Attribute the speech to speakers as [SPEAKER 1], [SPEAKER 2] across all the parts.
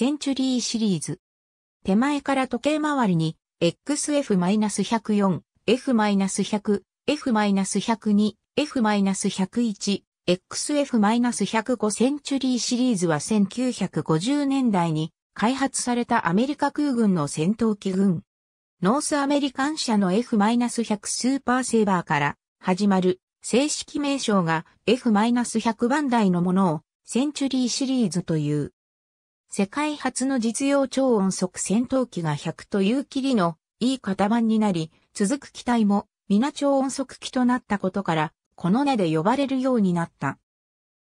[SPEAKER 1] センチュリーシリーズ。手前から時計回りに XF-104、F-100、F-102、F-101、XF-105 センチュリーシリーズは1950年代に開発されたアメリカ空軍の戦闘機群。ノースアメリカン社の F-100 スーパーセーバーから始まる正式名称が F-100 番台のものをセンチュリーシリーズという。世界初の実用超音速戦闘機が100というきりのいい型番になり、続く機体も皆超音速機となったことから、この名で呼ばれるようになった。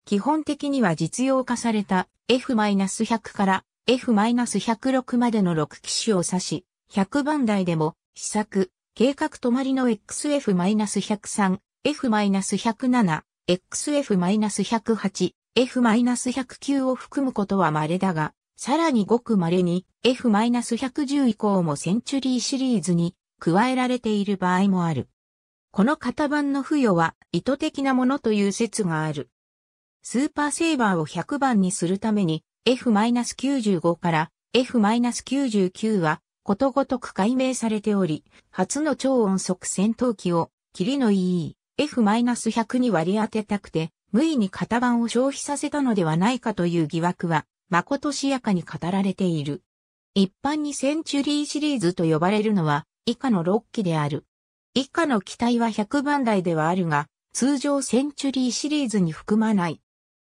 [SPEAKER 1] 基本的には実用化された F-100 から F-106 までの6機種を指し、100番台でも試作、計画止まりの XF-103、F-107、XF-108、F-109 を含むことは稀だが、さらにごく稀に F-110 以降もセンチュリーシリーズに加えられている場合もある。この型番の付与は意図的なものという説がある。スーパーセーバーを100番にするために F-95 から F-99 はことごとく解明されており、初の超音速戦闘機を、霧のいい F-100 に割り当てたくて、無意に型番を消費させたのではないかという疑惑は、誠しやかに語られている。一般にセンチュリーシリーズと呼ばれるのは、以下の6機である。以下の機体は100番台ではあるが、通常センチュリーシリーズに含まない。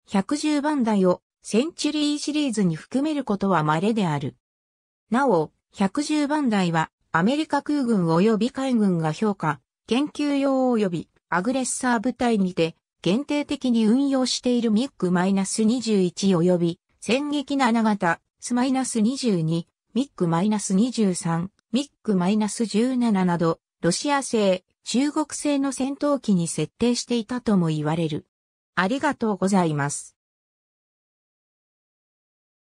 [SPEAKER 1] 110番台をセンチュリーシリーズに含めることは稀である。なお、110番台はアメリカ空軍及び海軍が評価、研究用及びアグレッサー部隊にて限定的に運用しているミック2 1及び、戦撃7型、スマイナス2 2ミック2 3ミック1 7など、ロシア製、中国製の戦闘機に設定していたとも言われる。ありがとうございます。